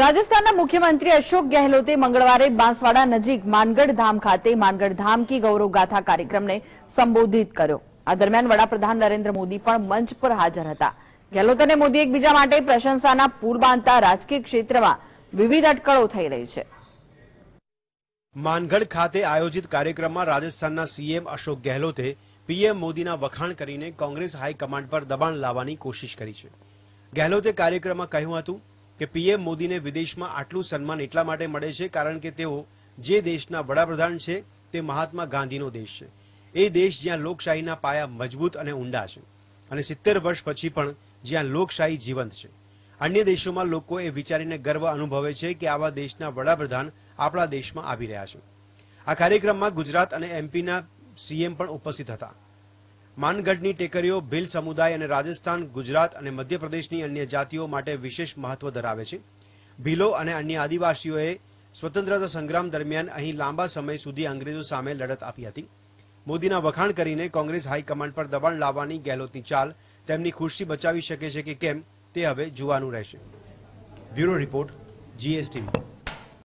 રાજસ્થાનના મુખ્યમંત્રી અશોક ગેહલોતે મંગળવારે બાંસવાડા નજીક માનગઢ ધામ ખાતે માનગઢ ધામ કી ગૌરવ ગાથા કાર્યક્રમને સંબોધિત કર્યો આ દરમિયાન વડાપ્રધાન નરેન્દ્ર મોદી પણ મંચ પર હાજર હતા ગેહલોત અને મોદી એકબીજા માટે પ્રશંસાના પૂર બાંધતા રાજકીય ક્ષેત્રમાં વિવિધ અટકળો થઈ રહી છે માનગઢ ખાતે આયોજિત કાર્યક્રમમાં રાજસ્થાનના સીએમ અશોક ગેહલોતે પીએમ મોદીના વખાણ કરીને કોંગ્રેસ હાઈકમાન્ડ પર દબાણ લાવવાની કોશિશ કરી છે ગેહલોતે કાર્યક્રમમાં કહ્યું હતું કે પીએમ મોદીને વિદેશમાં આટલું સન્માન એટલા માટે મળે છે કારણ કે તેઓ જે દેશના વડાપ્રધાન છે તે મહાત્મા ગાંધીનો દેશ છે એ દેશ જ્યાં લોકશાહીના પાયા મજબૂત અને ઊંડા છે અને સિત્તેર વર્ષ પછી પણ જ્યાં લોકશાહી જીવંત છે અન્ય દેશોમાં લોકો એ વિચારીને ગર્વ અનુભવે છે કે આવા દેશના વડાપ્રધાન આપણા દેશમાં આવી રહ્યા છે આ કાર્યક્રમમાં ગુજરાત અને એમપીના સીએમ પણ ઉપસ્થિત હતા માનગઢની ટેકરીઓ ભીલ સમુદાય અને રાજસ્થાન ગુજરાત અને મધ્યપ્રદેશની અન્ય જાતિઓ માટે વિશેષ મહત્વ ધરાવે છે ભીલો અને અન્ય આદિવાસીઓએ સ્વતંત્રતા સંગ્રામ દરમિયાન અહીં લાંબા સમય સુધી અંગ્રેજો સામે લડત આપી હતી મોદીના વખાણ કરીને કોંગ્રેસ હાઈકમાન્ડ પર દબાણ લાવવાની ગેહલોતની ચાલ તેમની ખુરશી બચાવી શકે છે કે કેમ તે હવે જોવાનું રહેશે બ્યુરો રિપોર્ટ જીએસટીવી